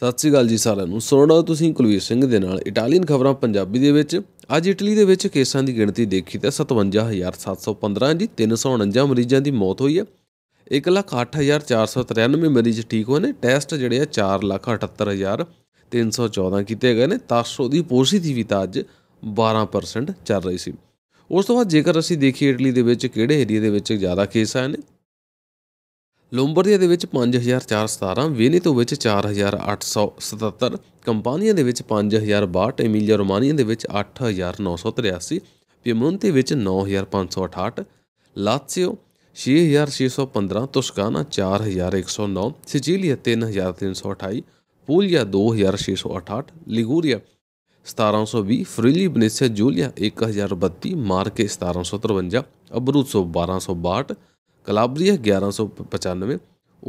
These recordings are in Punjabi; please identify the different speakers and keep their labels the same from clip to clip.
Speaker 1: ਸਤਿ ਸ੍ਰੀ ਅਕਾਲ ਜੀ ਸਾਰਿਆਂ ਨੂੰ ਸੁਣਨਾ ਤੁਸੀਂ ਕੁਲਵੀਰ ਸਿੰਘ ਦੇ ਨਾਲ ਇਟਾਲੀਅਨ ਖਬਰਾਂ ਪੰਜਾਬੀ ਦੇ ਵਿੱਚ ਅੱਜ ਇਟਲੀ ਦੇ ਵਿੱਚ ਕੇਸਾਂ ਦੀ ਗਿਣਤੀ ਦੇਖੀ ਤਾਂ 57715 ਜੀ 349 ਮਰੀਜ਼ਾਂ ਦੀ ਮੌਤ ਹੋਈ ਹੈ 108493 ਮਰੀਜ਼ ਠੀਕ ਹੋਏ ਨੇ ਟੈਸਟ ਜਿਹੜੇ ਆ 478314 ਕੀਤੇ ਗਏ ਨੇ ਤਾਸੋ ਦੀ ਪੋਜ਼ਿਟਿਵਿਟੀ ਅੱਜ 12% ਚੱਲ ਰਹੀ ਸੀ ਉਸ ਤੋਂ ਬਾਅਦ ਜੇਕਰ ਅਸੀਂ ਦੇਖੀਏ ਇਟਲੀ ਦੇ ਵਿੱਚ ਕਿਹੜੇ ਏਰੀਆ ਦੇ ਵਿੱਚ ਜ਼ਿਆਦਾ ਕੇਸ ਆਏ ਨੇ ਲੋਂਬਰਦੀਆ ਦੇ ਵਿੱਚ 5417 ਵੇਨੇਤੋ ਵਿੱਚ 4877 ਕੰਪਾਨੀਆਂ ਦੇ ਵਿੱਚ 5062 ਐਮੀਲੀਆ ਰੋਮਾਨੀਆ ਦੇ ਵਿੱਚ 8983 ਪੀਮੋਂਤੇ ਵਿੱਚ 9568 ਲਾਤਸੀਓ 6615 ਤੁਸਕਾਨਾ 4109 ਸਿਜੀਲੀਆ 3328 ਪੂਲੀਆ 2668 ਲਿਗੂਰੀਆ 1720 ਫਰੀਲੀ ਬਨੇਸੇ ਜੂਲੀਆ 1032 ਮਾਰਕੇ 1753 ਅਬਰੂਸੋ 1262 ਕਲਾਬਰੀਆ 1195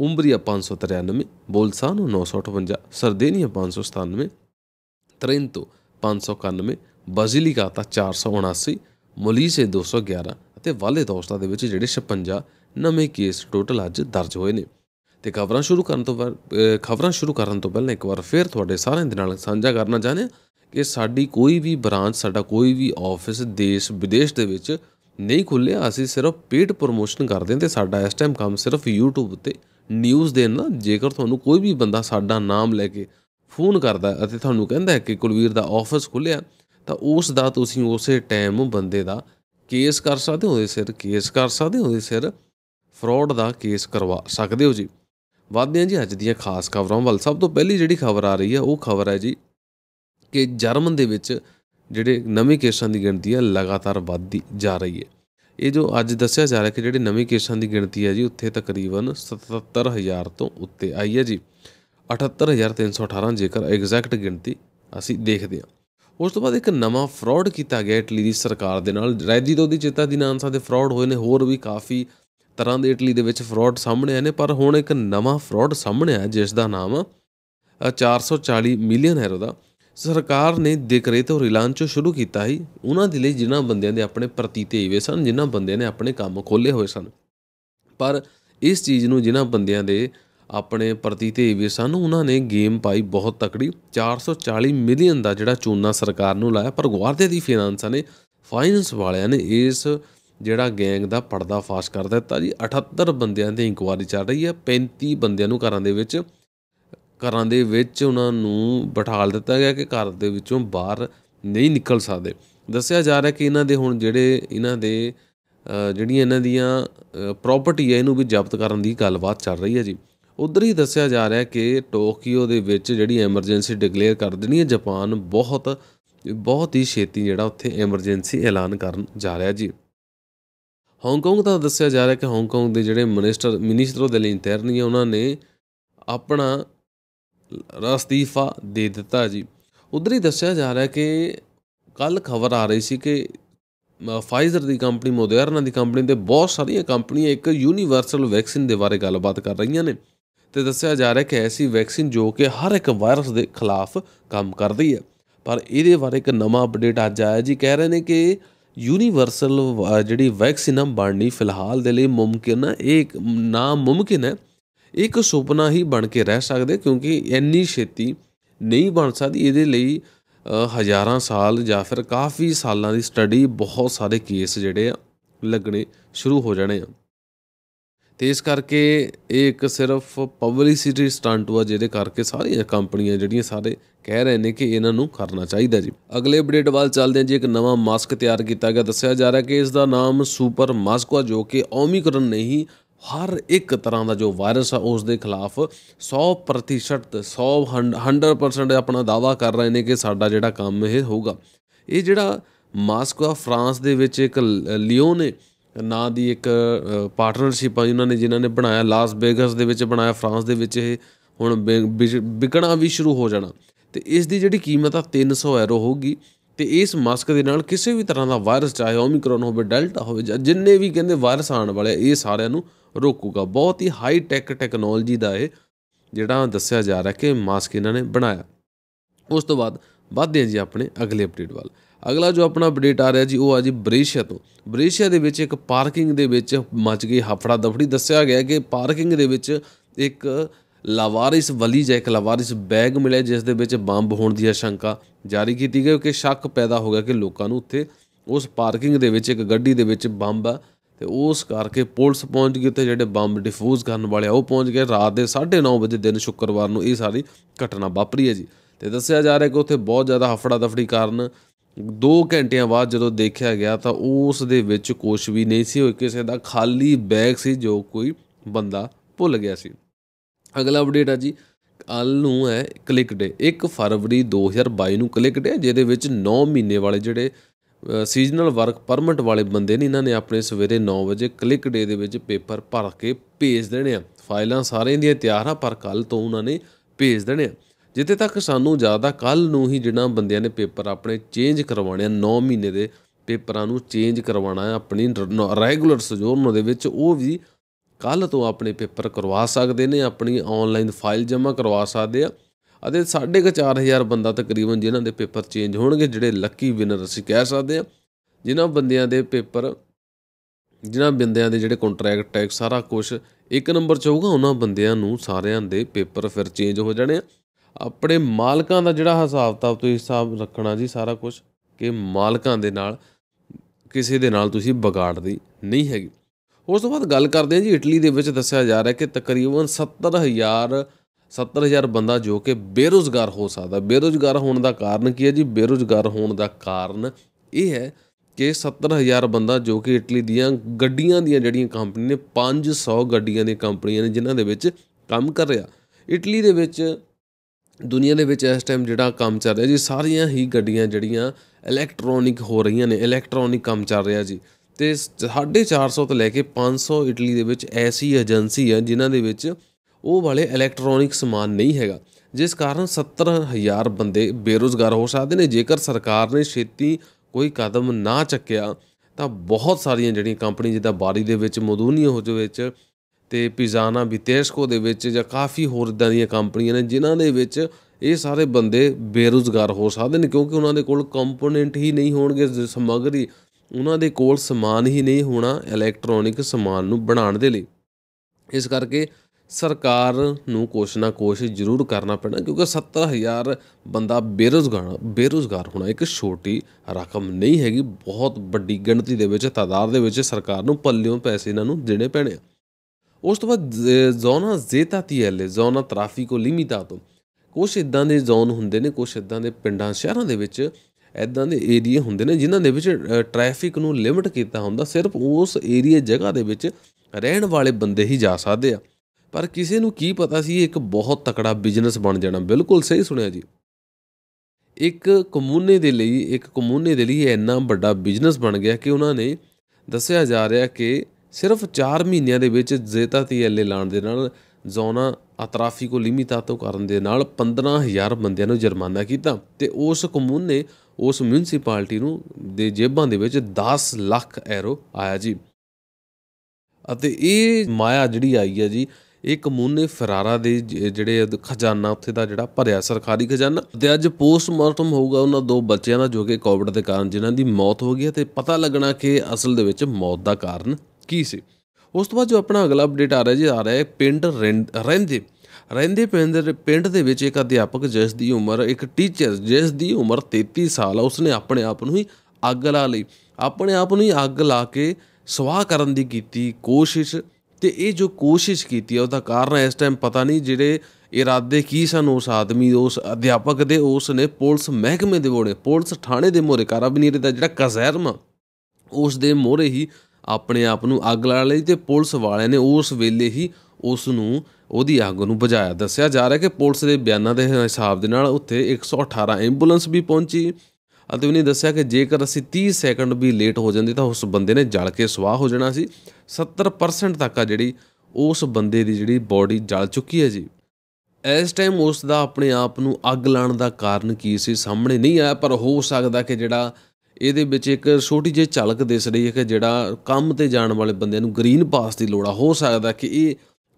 Speaker 1: ਉਮਬਰੀਆ 593 ਬੋਲਸਾਨੋ 958 ਸਰਦੇਨੀਆ 597 ਤ੍ਰੈਂਟੋ 591 ਬਾਜ਼ਿਲੀਕਾਤਾ 479 ਮੋਲੀਸੇ 211 ਅਤੇ ਵਾਲੇ ਦੋਸਤਾ ਦੇ ਵਿੱਚ ਜਿਹੜੇ 56 ਨਵੇਂ ਕੇਸ ਟੋਟਲ ਅੱਜ ਦਰਜ ਹੋਏ ਨੇ ਤੇ ਖਬਰਾਂ ਸ਼ੁਰੂ ਕਰਨ ਤੋਂ ਖਬਰਾਂ ਸ਼ੁਰੂ ਕਰਨ ਤੋਂ ਪਹਿਲਾਂ ਇੱਕ ਵਾਰ ਫੇਰ ਤੁਹਾਡੇ ਸਾਰਿਆਂ ਦੇ ਨਾਲ ਸਾਂਝਾ ਕਰਨਾ ਚਾਹੁੰਦੇ ਕਿ ਸਾਡੀ ਕੋਈ ਵੀ ਬ੍ਰਾਂਚ ਸਾਡਾ ਕੋਈ ਵੀ ਆਫਿਸ ਦੇਸ਼ ਵਿਦੇਸ਼ ਦੇ ਵਿੱਚ ਨਹੀਂ ਖੁੱਲਿਆ ਅਸੀਂ ਸਿਰਫ ਪੇਡ ਪ੍ਰੋਮੋਸ਼ਨ ਕਰਦੇ ਹਾਂ ਤੇ ਸਾਡਾ ਇਸ ਟਾਈਮ ਕੰਮ ਸਿਰਫ YouTube ਉੱਤੇ ਨਿਊਜ਼ ਦੇਣਾ ਜੇਕਰ ਤੁਹਾਨੂੰ ਕੋਈ ਵੀ ਬੰਦਾ ਸਾਡਾ ਨਾਮ ਲੈ ਕੇ ਫੋਨ ਕਰਦਾ ਅਤੇ ਤੁਹਾਨੂੰ ਕਹਿੰਦਾ ਹੈ ਕਿ ਕੁਲਵੀਰ ਦਾ ਆਫਿਸ ਖੁੱਲਿਆ ਤਾਂ ਉਸ ਦਾ ਤੁਸੀਂ ਉਸੇ ਟਾਈਮ ਬੰਦੇ ਦਾ ਕੇਸ ਕਰ ਸਕਦੇ ਹੋ ਉਹਦੇ ਸਿਰ ਕੇਸ ਕਰ ਸਕਦੇ ਹੋ ਉਹਦੇ ਸਿਰ ਫਰਾਡ ਦਾ ਕੇਸ ਕਰਵਾ ਸਕਦੇ ਹੋ ਜੀ ਵਾਦਿਆਂ ਜੀ ਅੱਜ ਦੀਆਂ ਖਾਸ ਖਬਰਾਂ ਵੱਲ ਸਭ ਤੋਂ ਪਹਿਲੀ ਜਿਹੜੀ ਖਬਰ ਆ ਰਹੀ ਹੈ ਉਹ ਖਬਰ ਹੈ ਜੀ ਕਿ ਜਰਮਨ ਦੇ ਵਿੱਚ ਜਿਹੜੇ ਨਵੇਂ ਕੇਸਾਂ ਦੀ ਗਿਣਤੀ ਹੈ ਲਗਾਤਾਰ ਵੱਧਦੀ ਜਾ ਰਹੀ ਹੈ ਇਹ ਜੋ ਅੱਜ ਦੱਸਿਆ ਜਾ ਰਿਹਾ ਕਿ ਜਿਹੜੇ ਨਵੇਂ ਕੇਸਾਂ ਦੀ ਗਿਣਤੀ ਹੈ ਜੀ ਉੱਥੇ ਤਕਰੀਬਨ 77000 ਤੋਂ ਉੱਤੇ ਆਈ ਹੈ ਜੀ 78318 ਜੇਕਰ ਐਗਜ਼ੈਕਟ ਗਿਣਤੀ ਅਸੀਂ ਦੇਖਦੇ ਹਾਂ ਉਸ ਤੋਂ ਬਾਅਦ ਇੱਕ ਨਵਾਂ ਫਰਾਡ ਕੀਤਾ ਗਿਆ ਇਟਲੀ ਦੀ ਸਰਕਾਰ ਦੇ ਨਾਲ ਰੈਦੀ ਤੋਂ ਦੀ ਚਿਤਾ ਦੀ ਨਾਂਸਾ ਦੇ ਫਰਾਡ ਹੋਏ ਨੇ ਹੋਰ ਵੀ ਕਾਫੀ ਤਰ੍ਹਾਂ ਦੇ ਇਟਲੀ ਦੇ ਵਿੱਚ ਫਰਾਡ ਸਾਹਮਣੇ ਆਏ ਨੇ ਪਰ ਹੁਣ ਇੱਕ ਨਵਾਂ ਫਰਾਡ ਸਾਹਮਣੇ ਆਇਆ ਜਿਸ ਦਾ ਨਾਮ 440 ਮਿਲੀਅਨ ਯੂਰੋ ਦਾ ਸਰਕਾਰ ਨੇ ਦਿਕਰੇ ਔਰ ਐਲਾਨ ਸ਼ੁਰੂ ਕੀਤਾ ਸੀ ਉਹਨਾਂ ਦੇ ਲਈ ਜਿਨ੍ਹਾਂ ਬੰਦਿਆਂ ਦੇ ਆਪਣੇ ਪ੍ਰਤੀਤੇ ਹੋਏ ਸਨ ਜਿਨ੍ਹਾਂ ਬੰਦਿਆਂ ਨੇ ਆਪਣੇ ਕੰਮ ਖੋਲੇ ਹੋਏ ਸਨ ਪਰ ਇਸ ਚੀਜ਼ ਨੂੰ ਜਿਨ੍ਹਾਂ ਬੰਦਿਆਂ ਦੇ ਆਪਣੇ ਪ੍ਰਤੀਤੇ ਹੋਏ ਸਨ ਉਹਨਾਂ ਨੇ ਗੇਮ ਪਾਈ ਬਹੁਤ ਤਕੜੀ 440 ਮਿਲੀਅਨ ਦਾ ਜਿਹੜਾ ਚੂਨਾ ਸਰਕਾਰ ਨੂੰ ਲਾਇਆ ਪਰ ਗਵਾਰਦੇ ਦੀ ਫਾਈਨਾਂਸਾਂ ਨੇ ਫਾਈਨਾਂਸ ਵਾਲਿਆਂ ਨੇ ਇਸ ਜਿਹੜਾ ਗੈਂਗ ਦਾ ਪਰਦਾ ਫਾਸ਼ ਕਰ ਦਿੱਤਾ ਜੀ 78 ਬੰਦਿਆਂ ਦੀ ਇਨਕੁਆਰੀ ਚੱਲ ਰਹੀ ਹੈ 35 ਬੰਦਿਆਂ ਨੂੰ ਘਰਾਂ ਦੇ ਵਿੱਚ ਘਰਾਂ ਦੇ ਵਿੱਚ ਉਹਨਾਂ ਨੂੰ ਬਿਠਾਲ ਦਿੱਤਾ ਗਿਆ ਕਿ ਘਰ ਦੇ ਵਿੱਚੋਂ ਬਾਹਰ ਨਹੀਂ ਨਿਕਲ ਸਕਦੇ ਦੱਸਿਆ ਜਾ ਰਿਹਾ ਕਿ ਇਹਨਾਂ ਦੇ ਹੁਣ ਜਿਹੜੇ ਇਹਨਾਂ ਦੇ ਜਿਹੜੀਆਂ ਇਹਨਾਂ ਦੀਆਂ ਪ੍ਰਾਪਰਟੀ ਹੈ ਇਹਨੂੰ ਵੀ ਜ਼ਬਤ ਕਰਨ ਦੀ ਗੱਲਬਾਤ ਚੱਲ ਰਹੀ ਹੈ ਜੀ ਉਧਰ ਹੀ ਦੱਸਿਆ ਜਾ ਰਿਹਾ ਕਿ ਟੋਕੀਓ ਦੇ ਵਿੱਚ ਜਿਹੜੀ ਐਮਰਜੈਂਸੀ ਡਿਕਲੇਅਰ ਕਰ ਦੇਣੀ ਹੈ ਜਾਪਾਨ ਬਹੁਤ ਬਹੁਤ ਹੀ ਛੇਤੀ ਜਿਹੜਾ ਉੱਥੇ ਐਮਰਜੈਂਸੀ ਐਲਾਨ ਕਰਨ ਜਾ ਰਿਹਾ ਜੀ ਹਾਂਗਕਾਂਗ ਦਾ ਦੱਸਿਆ ਜਾ ਰਿਹਾ ਕਿ ਹਾਂਗਕਾਂਗ ਦੇ ਜਿਹੜੇ ਮਿਨਿਸਟਰ ਮਿਨਿਸਟਰੋ ਦੇ ਲਈ ਇੰਟਰਨੀ ਉਹਨਾਂ ਨੇ ਆਪਣਾ ਰਸਤੀਫਾ ਦੇ ਦਿੱਤਾ ਜੀ ਉਧਰ ਹੀ ਦੱਸਿਆ ਜਾ ਰਿਹਾ ਕਿ ਕੱਲ ਖਬਰ ਆ ਰਹੀ ਸੀ ਕਿ ਫਾਈਜ਼ਰ ਦੀ ਕੰਪਨੀ ਮੋਡਰਨਾ ਦੀ ਕੰਪਨੀ ਤੇ ਬਹੁਤ ਸਾਰੀਆਂ ਕੰਪਨੀਆਂ ਇੱਕ ਯੂਨੀਵਰਸਲ ਵੈਕਸੀਨ ਦੇ ਬਾਰੇ ਗੱਲਬਾਤ ਕਰ ਰਹੀਆਂ ਨੇ ਤੇ ਦੱਸਿਆ ਜਾ ਰਿਹਾ ਕਿ ਐਸੀ ਵੈਕਸੀਨ ਜੋ ਕਿ ਹਰ ਇੱਕ ਵਾਇਰਸ ਦੇ ਖਿਲਾਫ ਕੰਮ ਕਰਦੀ ਹੈ ਪਰ ਇਹਦੇ ਬਾਰੇ ਇੱਕ ਨਵਾਂ ਅਪਡੇਟ ਅੱਜ ਆਇਆ ਜੀ ਕਹਿ ਰਹੇ ਨੇ ਕਿ ਯੂਨੀਵਰਸਲ ਜਿਹੜੀ ਵੈਕਸੀਨ ਬਣਨੀ ਫਿਲਹਾਲ ਦੇ ਲਈ ਮੁਮਕਿਨ ਹੈ ਇਹ ਨਾ ਮੁਮਕਿਨ ਹੈ ਇੱਕ ਸੁਪਨਾ ਹੀ ਬਣ ਕੇ ਰਹਿ ਸਕਦੇ ਕਿਉਂਕਿ ਇੰਨੀ ਛੇਤੀ ਨਹੀਂ ਬਣ ਸਕਦੀ ਇਹਦੇ ਲਈ ਹਜ਼ਾਰਾਂ ਸਾਲ ਜਾਂ ਫਿਰ ਕਾਫੀ ਸਾਲਾਂ ਦੀ ਸਟੱਡੀ ਬਹੁਤ ਸਾਰੇ ਕੇਸ ਜਿਹੜੇ ਆ ਲੱਗਣੇ ਸ਼ੁਰੂ ਹੋ ਜਾਣੇ ਆ ਤੇ ਇਸ ਕਰਕੇ ਇਹ ਇੱਕ ਸਿਰਫ ਪਬਲਿਸਿਟੀ ਸਟੰਟ ਵਾ ਜਿਹਦੇ ਕਰਕੇ ਸਾਰੀਆਂ ਕੰਪਨੀਆਂ ਜਿਹੜੀਆਂ ਸਾਰੇ ਕਹਿ ਰਹੇ ਨੇ ਕਿ ਇਹਨਾਂ ਨੂੰ ਕਰਨਾ ਚਾਹੀਦਾ ਜੀ ਅਗਲੇ ਅਪਡੇਟ ਵੱਲ ਚੱਲਦੇ ਹਾਂ ਜੀ ਇੱਕ ਨਵਾਂ ਮਾਸਕ ਤਿਆਰ ਕੀਤਾ ਗਿਆ ਦੱਸਿਆ ਜਾ ਰਿਹਾ ਕਿ ਇਸ ਦਾ ਨਾਮ ਸੁਪਰ ਮਾਸਕ ਆ ਜੋ ਕਿ ਓਮਿਕਰਨ ਨਹੀਂ ਹਰ ਇੱਕ ਤਰ੍ਹਾਂ ਦਾ ਜੋ ਵਾਇਰਸ ਆ ਉਸ ਦੇ ਖਿਲਾਫ 100% 100 100% ਆਪਣਾ ਦਾਵਾ ਕਰ ਰਹੇ ਨੇ ਕਿ ਸਾਡਾ ਜਿਹੜਾ ਕੰਮ ਇਹ ਹੋਊਗਾ ਇਹ ਜਿਹੜਾ ਮਾਸਕ ਆ ਫਰਾਂਸ ਦੇ ਵਿੱਚ ਇੱਕ ਲਿਓ ਨੇ ਨਾਂ ਦੀ ਇੱਕ ਪਾਰਟਨਰਸ਼ਿਪ ਆ ਉਹਨਾਂ ਨੇ ਜਿਨ੍ਹਾਂ ਨੇ ਬਣਾਇਆ ਲਾਸ ਵੇਗਸ ਦੇ ਵਿੱਚ ਬਣਾਇਆ ਫਰਾਂਸ ਦੇ ਵਿੱਚ ਇਹ ਹੁਣ ਵਿਕਣਾ ਵੀ ਸ਼ੁਰੂ ਹੋ ਜਾਣਾ ਤੇ ਇਸ ਦੀ ਜਿਹੜੀ ਕੀਮਤ ਆ 300 ਐਰੋ ਹੋਊਗੀ ਤੇ ਇਸ ਮਾਸਕ ਦੇ ਨਾਲ ਕਿਸੇ ਵੀ ਤਰ੍ਹਾਂ ਦਾ ਵਾਇਰਸ ਚਾਹੇ ਓਮਿਕਰੋਨ ਹੋਵੇ ਡੈਲਟਾ ਹੋਵੇ ਜਾਂ ਜਿੰਨੇ ਵੀ ਕਹਿੰਦੇ ਵਾਇਰਸ ਆਉਣ ਵਾਲੇ ਇਹ ਸਾਰਿਆਂ ਨੂੰ ਰੋਕੂਗਾ ਬਹੁਤ ਹੀ ਹਾਈ ਟੈਕ ਟੈਕਨੋਲੋਜੀ ਦਾ ਇਹ ਜਿਹੜਾ ਦੱਸਿਆ ਜਾ ਰਿਹਾ ਕਿ ਮਾਸਕ ਇਹਨਾਂ ਨੇ ਬਣਾਇਆ ਉਸ ਤੋਂ ਬਾਅਦ ਵੱਧਦੇ ਜੀ ਆਪਣੇ ਅਗਲੇ ਅਪਡੇਟ ਵੱਲ ਅਗਲਾ ਜੋ ਆਪਣਾ ਅਪਡੇਟ ਆ ਰਿਹਾ ਜੀ ਉਹ ਆ ਜੀ ਬ੍ਰੇਸ਼ੀਆ ਤੋਂ ਬ੍ਰੇਸ਼ੀਆ ਦੇ ਵਿੱਚ ਇੱਕ ਪਾਰਕਿੰਗ ਦੇ ਵਿੱਚ ਮਚ ਗਈ ਹਫੜਾ ਦਫੜੀ ਦੱਸਿਆ ਗਿਆ ਕਿ ਪਾਰਕਿੰਗ ਦੇ ਵਿੱਚ ਇੱਕ ਲਾਵਾਰਿਸ ਵਲੀ ਜੈਕ ਇੱਕ ਲਾਵਾਰਿਸ ਬੈਗ ਮਿਲਿਆ ਜਿਸ ਦੇ ਵਿੱਚ ਬੰਬ ਹੋਣ ਦੀ ਸ਼ੰਕਾ ਜਾਰੀ ਕੀਤੀ ਗਈ ਕਿ ਸ਼ੱਕ ਪੈਦਾ ਹੋ ਗਿਆ ਕਿ ਲੋਕਾਂ ਨੂੰ ਉੱਥੇ ਉਸ ਪਾਰਕਿੰਗ ਦੇ ਵਿੱਚ ਇੱਕ ਗੱਡੀ ਦੇ ਵਿੱਚ ਬੰਬ ਆ ਤੇ ਉਸ ਕਰਕੇ ਪੁਲਿਸ ਪਹੁੰਚ ਗਈ ਤੇ ਜਿਹੜੇ ਬੰਬ ਡਿਫਿਊਜ਼ ਕਰਨ ਵਾਲੇ ਆ ਉਹ ਪਹੁੰਚ ਗਏ ਰਾਤ ਦੇ 9:30 ਵਜੇ ਦਿਨ ਸ਼ੁੱਕਰਵਾਰ ਨੂੰ ਇਹ ਸਾਰੀ ਘਟਨਾ ਵਾਪਰੀ ਹੈ ਜੀ ਤੇ ਦੱਸਿਆ ਜਾ ਰਿਹਾ ਕਿ ਉੱਥੇ ਬਹੁਤ ਜ਼ਿਆਦਾ ਹਫੜਾ ਦਫੜੀ ਕਾਰਨ 2 ਘੰਟਿਆਂ ਬਾਅਦ ਜਦੋਂ ਦੇਖਿਆ ਗਿਆ ਤਾਂ ਉਸ ਦੇ ਵਿੱਚ ਕੁਝ ਵੀ ਨਹੀਂ ਸੀ ਉਹ ਕਿਸੇ ਦਾ ਖਾਲੀ ਬੈਗ ਸੀ ਜੋ ਕੋਈ ਬੰਦਾ ਭੁੱਲ ਗਿਆ ਸੀ ਅਗਲਾ ਅਪਡੇਟ ਆ ਜੀ ਕੱਲ ਨੂੰ ਹੈ ਕਲਿੱਕ ਡੇ 1 ਫਰਵਰੀ 2022 ਨੂੰ ਕਲਿੱਕ ਡੇ ਜਿਹਦੇ ਵਿੱਚ 9 ਮਹੀਨੇ ਵਾਲੇ ਜਿਹੜੇ ਸੀਜ਼ਨਲ ਵਰਕ ਪਰਮਿਟ ਵਾਲੇ ਬੰਦੇ ਨੇ ਇਹਨਾਂ ਨੇ ਆਪਣੇ ਸਵੇਰੇ 9 ਵਜੇ ਕਲਿੱਕ ਡੇ ਦੇ ਵਿੱਚ ਪੇਪਰ ਭਰ ਕੇ ਭੇਜ ਦੇਣੇ ਆ ਫਾਈਲਾਂ ਸਾਰੀਆਂ ਦੀਆਂ ਤਿਆਰ ਆ ਪਰ ਕੱਲ ਤੋਂ ਉਹਨਾਂ ਨੇ ਭੇਜ ਦੇਣੇ ਆ ਜਿੱਤੇ ਤੱਕ ਸਾਨੂੰ ਜ਼ਿਆਦਾ ਕੱਲ ਨੂੰ ਹੀ ਜਿਹਨਾਂ ਬੰਦਿਆਂ ਨੇ ਪੇਪਰ ਆਪਣੇ ਚੇਂਜ ਕਰਵਾਉਣੇ ਆ 9 ਮਹੀਨੇ ਦੇ ਪੇਪਰਾਂ ਨੂੰ ਚੇਂਜ ਕਰਵਾਉਣਾ ਆ ਆਪਣੀ ਰੈਗੂਲਰ ਸਜੋਰਨ ਦੇ ਵਿੱਚ ਉਹ ਵੀ ਕੱਲ ਤੋਂ ਆਪਣੇ ਪੇਪਰ ਕਰਵਾ ਸਕਦੇ ਨੇ ਆਪਣੀ ਆਨਲਾਈਨ ਫਾਈਲ ਜਮ੍ਹਾਂ ਕਰਵਾ ਸਕਦੇ ਆ ਅਤੇ 4.5000 ਬੰਦਾ ਤਕਰੀਬਨ ਜਿਨ੍ਹਾਂ ਦੇ ਪੇਪਰ ਚੇਂਜ ਹੋਣਗੇ ਜਿਹੜੇ ਲੱਕੀ ਵਿਨਰ ਅਸੀਂ ਕਹਿ ਸਕਦੇ ਆ ਜਿਨ੍ਹਾਂ ਬੰਦਿਆਂ ਦੇ ਪੇਪਰ ਜਿਨ੍ਹਾਂ ਬੰਦਿਆਂ ਦੇ ਜਿਹੜੇ ਕੰਟਰੈਕਟ ਟੈਕ ਸਾਰਾ ਕੁਝ ਇੱਕ ਨੰਬਰ 'ਚ ਹੋਊਗਾ ਉਹਨਾਂ ਬੰਦਿਆਂ ਨੂੰ ਸਾਰਿਆਂ ਦੇ ਪੇਪਰ ਫਿਰ ਚੇਂਜ ਹੋ ਜਾਣੇ ਆ ਆਪਣੇ ਮਾਲਕਾਂ ਦਾ ਜਿਹੜਾ ਹਿਸਾਬ ਤਾਂ ਤੁਸੀਂ ਹਿਸਾਬ ਰੱਖਣਾ ਜੀ ਸਾਰਾ ਕੁਝ ਕਿ ਮਾਲਕਾਂ ਦੇ ਨਾਲ ਕਿਸੇ ਦੇ ਨਾਲ ਤੁਸੀਂ ਵਿਗਾੜਦੀ ਨਹੀਂ ਹੈਗੀ ਉਸ ਤੋਂ ਬਾਅਦ ਗੱਲ ਕਰਦੇ ਹਾਂ ਜੀ ਇਟਲੀ ਦੇ ਵਿੱਚ ਦੱਸਿਆ ਜਾ ਰਿਹਾ ਕਿ ਤਕਰੀਬਨ 70000 70000 ਬੰਦਾ ਜੋ ਕਿ ਬੇਰੋਜ਼ਗਾਰ ਹੋ ਸਕਦਾ ਬੇਰੋਜ਼ਗਾਰ ਹੋਣ ਦਾ ਕਾਰਨ ਕੀ ਹੈ ਜੀ ਬੇਰੋਜ਼ਗਾਰ ਹੋਣ ਦਾ ਕਾਰਨ ਇਹ ਹੈ ਕਿ 70000 ਬੰਦਾ ਜੋ ਕਿ ਇਟਲੀ ਦੀਆਂ ਗੱਡੀਆਂ ਦੀਆਂ ਜਿਹੜੀਆਂ ਕੰਪਨੀ ਨੇ 500 ਗੱਡੀਆਂ ਦੀਆਂ ਕੰਪਨੀਆਂ ਨੇ ਜਿਨ੍ਹਾਂ ਦੇ ਵਿੱਚ ਕੰਮ ਕਰ ਰਿਹਾ ਇਟਲੀ ਦੇ ਵਿੱਚ ਦੁਨੀਆ ਦੇ ਵਿੱਚ ਇਸ ਟਾਈਮ ਜਿਹੜਾ ਕੰਮ ਚੱਲ ਰਿਹਾ ਜੀ ਸਾਰੀਆਂ ਹੀ ਗੱਡੀਆਂ ਜਿਹੜੀਆਂ ਇਲੈਕਟ੍ਰੋਨਿਕ ਹੋ ਰਹੀਆਂ ਨੇ ਇਲੈਕਟ੍ਰੋਨਿਕ ਕੰਮ ਚੱਲ ਰਿਹਾ ਜੀ ਤੇ 450 ਤੋਂ ਲੈ ਕੇ 500 ਇਟਲੀ ਦੇ ਵਿੱਚ ਐਸੀ ਏਜੰਸੀ ਹੈ ਜਿਨ੍ਹਾਂ ਦੇ ਵਿੱਚ ਉਹ ਵਾਲੇ ਇਲੈਕਟ੍ਰੋਨਿਕ ਸਮਾਨ ਨਹੀਂ ਹੈਗਾ ਜਿਸ ਕਾਰਨ 70000 ਬੰਦੇ ਬੇਰੋਜ਼ਗਾਰ ਹੋ ਸਕਦੇ ਨੇ ਜੇਕਰ ਸਰਕਾਰ ਨੇ ਛੇਤੀ ਕੋਈ ਕਦਮ ਨਾ ਚੱਕਿਆ ਤਾਂ ਬਹੁਤ ਸਾਰੀਆਂ ਜਿਹੜੀਆਂ ਕੰਪਨੀ ਜਿੱਦਾਂ ਬਾਰੀ ਦੇ ਵਿੱਚ ਮਦੂਨੀਆ ਹੋ ਜੋ ਵਿੱਚ ਤੇ ਪਿਜ਼ਾਨਾ ਵਿਤੇਸ਼ਕੋ ਦੇ ਵਿੱਚ ਜਾਂ ਕਾਫੀ ਹੋਰ ਇਦਾਂ ਦੀਆਂ ਕੰਪਨੀਆਂ ਨੇ ਜਿਨ੍ਹਾਂ ਦੇ ਵਿੱਚ ਇਹ ਸਾਰੇ ਬੰਦੇ ਬੇਰੋਜ਼ਗਾਰ ਹੋ ਸਕਦੇ ਨੇ ਕਿਉਂਕਿ ਉਹਨਾਂ ਦੇ ਕੋਲ ਕੰਪੋਨੈਂਟ ਹੀ ਨਹੀਂ ਹੋਣਗੇ ਸਮੱਗਰੀ ਉਹਨਾਂ ਦੇ ਕੋਲ ਸਮਾਨ ਹੀ ਨਹੀਂ ਹੋਣਾ ਇਲੈਕਟ੍ਰੋਨਿਕ ਸਮਾਨ ਨੂੰ ਬਣਾਉਣ ਦੇ ਲਈ ਇਸ ਕਰਕੇ ਸਰਕਾਰ ਨੂੰ ਕੁਛ ਨਾ ਕੁਛ ਜ਼ਰੂਰ ਕਰਨਾ ਪੈਣਾ ਕਿਉਂਕਿ 70000 ਬੰਦਾ ਬੇਰੋਜ਼ਗਾਰ ਬੇਰੋਜ਼ਗਾਰ ਹੋਣਾ ਇੱਕ ਛੋਟੀ ਰਕਮ ਨਹੀਂ ਹੈਗੀ ਬਹੁਤ ਵੱਡੀ ਗਿਣਤੀ ਦੇ ਵਿੱਚ ਤਾਦਾਦ ਦੇ ਵਿੱਚ ਸਰਕਾਰ ਨੂੰ ਪੱਲਿਓਂ ਪੈਸੇ ਇਹਨਾਂ ਨੂੰ ਦੇਣੇ ਪੈਣੇ ਉਸ ਤੋਂ ਬਾਅਦ ਜ਼ੋਨਾ ਜ਼ੇਤਾ ਲੈ ਜ਼ੋਨਾ ਟ੍ਰੈਫਿਕੋ ਲਿਮਿਟਾ ਤੋਂ ਕੁਝ ਇਦਾਂ ਦੇ ਜ਼ੋਨ ਹੁੰਦੇ ਨੇ ਕੁਝ ਇਦਾਂ ਦੇ ਪਿੰਡਾਂ ਸ਼ਹਿਰਾਂ ਦੇ ਵਿੱਚ ਐਦਾਂ ਦੇ ਏਰੀਆ ਹੁੰਦੇ ਨੇ ਜਿਨ੍ਹਾਂ ਦੇ ਵਿੱਚ ਟ੍ਰੈਫਿਕ ਨੂੰ ਲਿਮਟ ਕੀਤਾ ਹੁੰਦਾ ਸਿਰਫ ਉਸ ਏਰੀਆ ਜਗ੍ਹਾ ਦੇ ਵਿੱਚ ਰਹਿਣ ਵਾਲੇ ਬੰਦੇ ਹੀ ਜਾ ਸਕਦੇ ਆ ਪਰ ਕਿਸੇ ਨੂੰ ਕੀ ਪਤਾ ਸੀ ਇੱਕ ਬਹੁਤ ਤਕੜਾ ਬਿਜ਼ਨਸ ਬਣ ਜਾਣਾ ਬਿਲਕੁਲ ਸਹੀ ਸੁਣਿਆ ਜੀ ਇੱਕ ਕਮੂਨੇ ਦੇ ਲਈ ਇੱਕ ਕਮੂਨੇ ਦੇ ਲਈ ਇੰਨਾ ਵੱਡਾ ਬਿਜ਼ਨਸ ਬਣ ਗਿਆ ਕਿ ਉਹਨਾਂ ਨੇ ਦੱਸਿਆ ਜਾ ਰਿਹਾ ਕਿ ਸਿਰਫ 4 ਮਹੀਨਿਆਂ ਦੇ ਵਿੱਚ ਜ਼ੇਤਾ ਤੀਐਲਏ ਲਾਣ ਦੇ ਨਾਲ ਜ਼ੋਨਾ ਅਤਰਾਫੀ ਕੋ ਤੋਂ ਕਰਨ ਦੇ ਨਾਲ 15000 ਬੰਦਿਆਂ ਨੂੰ ਜੁਰਮਾਨਾ ਕੀਤਾ ਤੇ ਉਸ ਕਮੂਨੇ ਉਸ ਮਿਊਨਿਸਪੈਲਿਟੀ ਨੂੰ ਦੇ ਜੇਬਾਂ ਦੇ ਵਿੱਚ 10 ਲੱਖ ਐਰੋ ਆਇਆ ਜੀ ਅਤੇ ਇਹ ਮਾਇਆ ਜਿਹੜੀ ਆਈ ਹੈ ਜੀ ਇਹ ਕਮੂਨੇ ਫਰਾਰਾ ਦੇ ਜਿਹੜੇ ਖਜ਼ਾਨਾ ਉੱਥੇ ਦਾ ਜਿਹੜਾ ਭਰਿਆ ਸਰਕਾਰੀ ਖਜ਼ਾਨਾ ਤੇ ਅੱਜ ਪੋਸਟਮਾਰਟਮ ਹੋਊਗਾ ਉਹਨਾਂ ਦੋ ਬੱਚਿਆਂ ਦਾ ਜੋ ਕਿ ਕੋਵਿਡ ਦੇ ਕਾਰਨ ਜਿਨ੍ਹਾਂ ਦੀ ਮੌਤ ਹੋ ਗਈ ਹੈ ਤੇ ਪਤਾ ਲੱਗਣਾ ਕਿ ਅਸਲ ਦੇ ਵਿੱਚ ਮੌਤ ਦਾ ਕਾਰਨ ਕੀ ਸੀ ਉਸ ਤੋਂ ਬਾਅਦ ਜੋ ਆਪਣਾ ਅਗਲਾ ਅਪਡੇਟ ਆ ਰਿਹਾ ਜੀ ਆ ਰਿਹਾ ਹੈ ਪਿੰਡ ਰਹਿੰਦੇ ਰਹਿੰਦੇ ਪਿੰਡ ਦੇ ਪਿੰਡ ਦੇ ਵਿੱਚ ਇੱਕ ਅਧਿਆਪਕ ਜਿਸ ਦੀ ਉਮਰ ਇੱਕ ਟੀਚਰ ਜਿਸ ਦੀ ਉਮਰ 33 ਸਾਲ ਆ ਉਸਨੇ ਆਪਣੇ ਆਪ ਨੂੰ ਹੀ ਅੱਗ ਲਾ ਲਈ ਆਪਣੇ ਆਪ ਨੂੰ ਹੀ ਅੱਗ ਲਾ ਕੇ ਸਵਾਹ ਕਰਨ ਦੀ ਕੀਤੀ ਕੋਸ਼ਿਸ਼ ਤੇ ਇਹ ਜੋ ਕੋਸ਼ਿਸ਼ ਕੀਤੀ ਆ ਉਹਦਾ ਕਾਰਨ ਇਸ ਟਾਈਮ ਪਤਾ ਨਹੀਂ ਜਿਹੜੇ ਇਰਾਦੇ ਕੀ ਸਨ ਉਸ ਆਦਮੀ ਉਸ ਅਧਿਆਪਕ ਦੇ ਉਸ ਨੇ ਪੁਲਿਸ ਮਹਿਕਮੇ ਦੇ ਮੋੜੇ ਪੁਲਿਸ ਥਾਣੇ ਦੇ ਮੋੜੇ ਕਾਰਾਬਨੀਰ ਦਾ ਜਿਹੜਾ ਕਜ਼ਰਮ ਉਸ ਦੇ ਮੋਰੇ ਹੀ ਆਪਣੇ ਆਪ ਨੂੰ ਅੱਗ ਲਾ ਲਈ ਤੇ ਪੁਲਿਸ ਵਾਲਿਆਂ ਨੇ ਉਸ ਵੇਲੇ ਹੀ ਉਸ ਨੂੰ ਉਹਦੀ ਅੱਗ ਨੂੰ ਬੁਝਾਇਆ ਦੱਸਿਆ ਜਾ ਰਿਹਾ ਕਿ ਪੁਲਿਸ ਦੇ ਬਿਆਨਾਂ ਦੇ ਹਿਸਾਬ ਦੇ ਨਾਲ ਉੱਥੇ 118 ਐਂਬੂਲੈਂਸ ਵੀ ਪਹੁੰਚੀ ਅਤੇ ਉਹਨੇ ਦੱਸਿਆ ਕਿ ਜੇਕਰ ਅਸੀਂ 30 ਸੈਕਿੰਡ ਵੀ ਲੇਟ ਹੋ ਜਾਂਦੇ ਤਾਂ ਉਸ ਬੰਦੇ ਨੇ ਜਲ ਕੇ ਸਵਾਹ ਹੋ ਜਾਣਾ ਸੀ 70% ਤੱਕ ਆ ਜਿਹੜੀ ਉਸ ਬੰਦੇ ਦੀ ਜਿਹੜੀ ਬਾਡੀ ਜਲ ਚੁੱਕੀ ਹੈ ਜੀ ਇਸ ਟਾਈਮ ਉਸ ਦਾ ਆਪਣੇ ਆਪ ਨੂੰ ਅੱਗ ਲਾਣ ਦਾ ਕਾਰਨ ਕੀ ਸੀ ਸਾਹਮਣੇ ਨਹੀਂ ਆਇਆ ਪਰ ਹੋ ਸਕਦਾ ਕਿ ਜਿਹੜਾ ਇਹਦੇ ਵਿੱਚ ਇੱਕ ਛੋਟੀ ਜਿਹੀ ਝਲਕ ਦਿਸ ਰਹੀ ਹੈ ਕਿ ਜਿਹੜਾ ਕੰਮ ਤੇ ਜਾਣ ਵਾਲੇ ਬੰਦਿਆਂ ਨੂੰ ਗ੍ਰੀਨ ਪਾਸ ਦੀ ਲੋੜ ਆ ਹੋ ਸਕਦਾ ਕਿ ਇਹ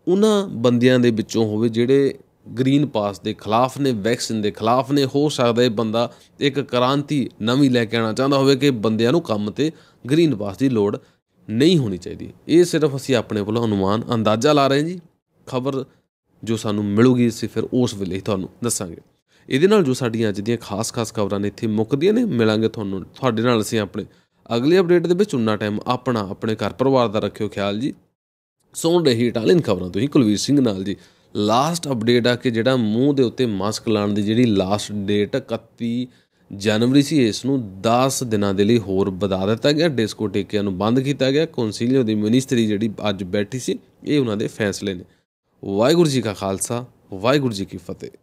Speaker 1: ਉਹਨਾਂ ਬੰਦਿਆਂ ਦੇ ਵਿੱਚੋਂ ਹੋਵੇ ਜਿਹੜੇ ਗ੍ਰੀਨ ਪਾਸ ਦੇ ਖਿਲਾਫ ਨੇ ਵੈਕਸੀਨ ਦੇ ਖਿਲਾਫ ਨੇ ਹੋ ਸਕਦਾ ਇਹ ਬੰਦਾ ਇੱਕ ਕ੍ਰਾਂਤੀ ਨਵੀਂ ਲੈ ਕੇ ਆਣਾ ਚਾਹੁੰਦਾ ਹੋਵੇ ਕਿ ਬੰਦਿਆਂ ਨੂੰ ਕੰਮ ਤੇ ਗ੍ਰੀਨ ਪਾਸ ਦੀ ਲੋੜ ਨਹੀਂ ਹੋਣੀ ਚਾਹੀਦੀ ਇਹ ਸਿਰਫ ਅਸੀਂ ਆਪਣੇ ਵੱਲੋਂ ਅਨੁਮਾਨ ਅੰਦਾਜ਼ਾ ਲਾ ਰਹੇ ਹਾਂ ਜੀ ਖਬਰ ਜੋ ਸਾਨੂੰ ਮਿਲੂਗੀ ਅਸੀਂ ਫਿਰ ਉਸ ਵੇਲੇ ਤੁਹਾਨੂੰ ਦੱਸਾਂਗੇ ਇਹਦੇ ਨਾਲ ਜੋ ਸਾਡੀਆਂ ਅੱਜ ਦੀਆਂ ਖਾਸ-ਖਾਸ ਖਬਰਾਂ ਨੇ ਇੱਥੇ ਮੁੱਕਦੀਆਂ ਨੇ ਮਿਲਾਂਗੇ ਤੁਹਾਨੂੰ ਤੁਹਾਡੇ ਨਾਲ ਅਸੀਂ ਆਪਣੇ ਅਗਲੇ ਅਪਡੇਟ ਦੇ ਵਿੱਚ ਉਨਾ ਟਾਈਮ ਆਪਣਾ ਆਪਣੇ ਘਰ ਪਰਿਵਾਰ ਦਾ ਰੱਖਿਓ ਖਿਆਲ ਜੀ ਸੁਣ ਰਹੀ ਟਾਲਿਨ ਖਬਰਾਂ ਤੁਸੀਂ ਕੁਲਵੀਰ ਸਿੰਘ ਨਾਲ ਜੀ ਲਾਸਟ ਅਪਡੇਟ ਆ ਕਿ ਜਿਹੜਾ ਮੂੰਹ ਦੇ ਉੱਤੇ ਮਾਸਕ ਲਾਣ ਦੀ ਜਿਹੜੀ ਲਾਸਟ ਡੇਟ 31 ਜਨਵਰੀ ਸੀ ਇਸ ਨੂੰ 10 ਦਿਨਾਂ ਦੇ ਲਈ ਹੋਰ ਵਧਾ ਦਿੱਤਾ ਗਿਆ ਡਿਸਕੋਟੇਕਿਆਂ ਨੂੰ ਬੰਦ ਕੀਤਾ ਗਿਆ ਕੌਂਸੀਲੀਓ ਦੀ ਮਿਨਿਸਟਰੀ ਜਿਹੜੀ ਅੱਜ ਬੈਠੀ ਸੀ ਇਹ ਉਹਨਾਂ ਦੇ ਫੈਸਲੇ ਨੇ ਵਾਹਿਗੁਰੂ ਜੀ ਕਾ ਖਾਲਸਾ ਵਾਹਿਗੁਰੂ ਜੀ ਕੀ ਫਤਿਹ